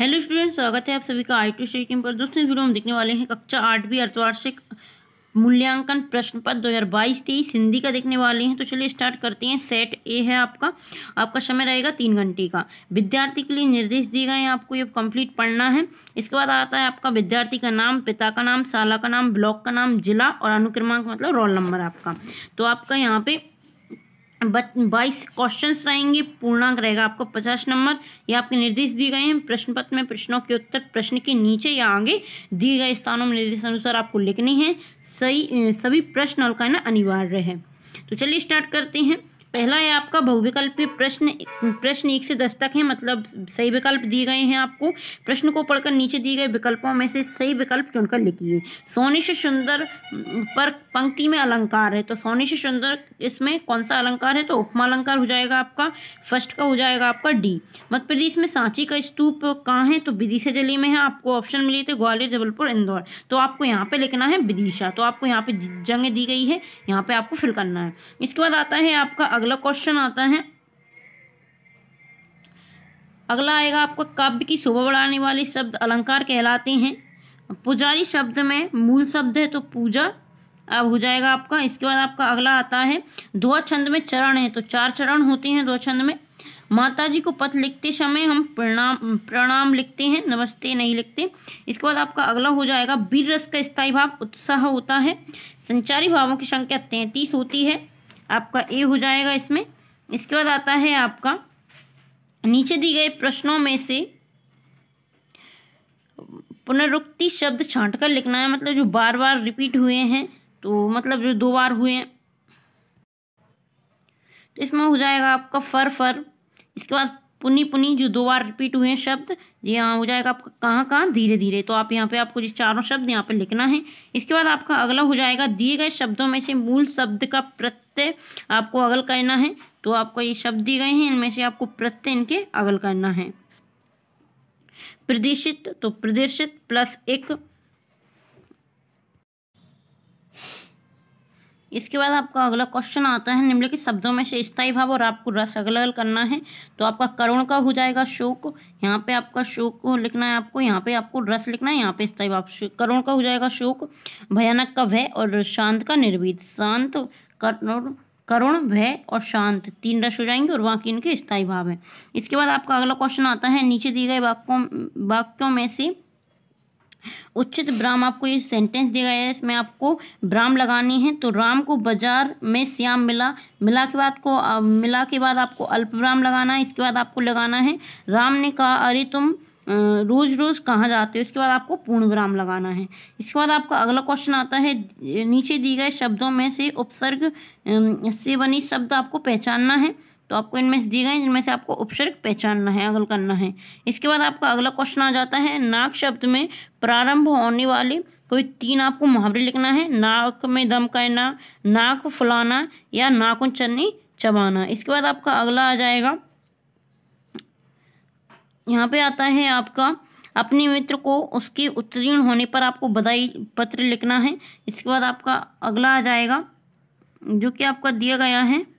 hello student स्वागत है आप सभी का आई टी स्टेडियम पर दोस्तों इस वीडियो हम देखने वाले हैं कक्षा आठवीं अर्थवार्षिक मूल्यांकन प्रश्न पत्र दो हज़ार बाईस तेईस हिंदी का देखने वाले हैं तो चलिए स्टार्ट करते हैं सेट ए है आपका आपका समय रहेगा तीन घंटे का विद्यार्थी के लिए निर्देश दिए गए हैं आपको ये कंप्लीट पढ़ना है इसके बाद आता है आपका विद्यार्थी का नाम पिता का नाम शाला का नाम ब्लॉक का नाम जिला और अनुक्रमांक मतलब रोल नंबर आपका तो आपका यहाँ पे बाईस क्वेश्चन रहेंगे पूर्णांक रहेगा आपको पचास नंबर ये आपके निर्देश दिए गए हैं प्रश्न पत्र में प्रश्नों के उत्तर प्रश्न के नीचे या आगे दिए गए स्थानों में निर्देश अनुसार आपको लिखने हैं सही सभी प्रश्न का ना अनिवार्य है तो चलिए स्टार्ट करते हैं पहला है आपका बहुविकल्पी प्रश्न प्रश्न एक से दस तक है मतलब सही विकल्प दिए गए हैं आपको प्रश्न को पढ़कर नीचे दिए गए विकल्पों में से सही विकल्प चुनकर लिखिए सोनिश सुंदर पर पंक्ति में अलंकार है तो सोनिश सुंदर इसमें कौन सा अलंकार है तो उपमा अलंकार हो जाएगा आपका फर्स्ट का हो जाएगा आपका डी मध्य प्रदेश में सांची का स्तूप कहाँ है तो विदिशा जिले में है आपको ऑप्शन मिले थे ग्वालियर जबलपुर इंदौर तो आपको यहाँ पे लिखना है विदिशा तो आपको यहाँ पे जंग दी गई है यहाँ पे आपको फिल करना है इसके बाद आता है आपका अगला अगला क्वेश्चन आता है अगला आएगा आपको काव्य की शोभा बढ़ाने वाले शब्द अलंकार कहलाते हैं पुजारी शब्द में मूल शब्द है तो पूजा अब हो जाएगा आपका इसके बाद आपका अगला आता है दो छंद में चरण है तो चार चरण होते हैं दो छंद में माता जी को पथ लिखते समय हम प्रणाम प्रणाम लिखते हैं नमस्ते नहीं लिखते इसके बाद आपका अगला हो जाएगा वीर रस का स्थायी भाव उत्साह होता है संचारी भावों की संख्या तैंतीस होती है आपका ए हो जाएगा इसमें इसके बाद आता है आपका नीचे दी गए प्रश्नों में से पुनरुक्ति शब्द छांट कर लिखना है मतलब जो बार बार रिपीट हुए हैं तो मतलब जो दो बार हुए हैं तो इसमें हो जाएगा आपका फर फर इसके बाद पुनी पुनी जो दो बार रिपीट हुए हैं शब्द ये यहाँ हो जाएगा आपका कहाँ कहाँ धीरे धीरे तो आप यहाँ पे आपको जिस चारों शब्द यहाँ पे लिखना है इसके बाद आपका अगला हो जाएगा दिए गए शब्दों में से मूल शब्द का प्रत्येक प्रत्यय आपको अगल करना है तो आपको ये शब्द दिए गए हैं इनमें से आपको प्रत्यय इनके अगल करना है प्रदेशित तो प्रदर्शित प्लस एक इसके बाद आपका अगला क्वेश्चन आता है निम्नलिखित शब्दों में से स्थायी भाव और आपको रस अगल अगल करना है तो आपका करुण का हो जाएगा शोक यहाँ पे आपका शोक लिखना है आपको यहाँ पे आपको रस लिखना है यहाँ पे स्थायी भाव करुण का हो जाएगा शोक भयानक का भय और शांत का निर्वीत शांत करुण भय और शांत तीन रस हो जाएंगे और बाकी इनके स्थायी भाव हैं इसके बाद आपका अगला क्वेश्चन आता है नीचे दिए गए वाक्यों वाक्यों में से उचित ब्राम आपको ये सेंटेंस दिया गया है इसमें आपको ब्राम लगानी है तो राम को बाजार में श्याम मिला मिला के बाद को मिला के बाद आपको अल्प ब्राम लगाना है इसके बाद आपको लगाना है राम ने कहा अरे तुम रोज़ रोज़ कहाँ जाते हो इसके बाद आपको पूर्ण विराम लगाना है इसके बाद आपका अगला क्वेश्चन आता है नीचे दिए गए शब्दों में से उपसर्ग से बनी शब्द आपको पहचानना है तो आपको इनमें से दिए गए इनमें से आपको उपसर्ग पहचानना है अगल करना है इसके बाद आपका अगला क्वेश्चन आ जाता है नाक शब्द में प्रारंभ होने वाले कोई तीन आपको मुहावरे लिखना है नाक में दम करना नाक फुलाना या नाकुन चन्नी चबाना इसके बाद आपका अगला आ जाएगा यहाँ पे आता है आपका अपने मित्र को उसके उत्तीर्ण होने पर आपको बधाई पत्र लिखना है इसके बाद आपका अगला आ जाएगा जो कि आपका दिया गया है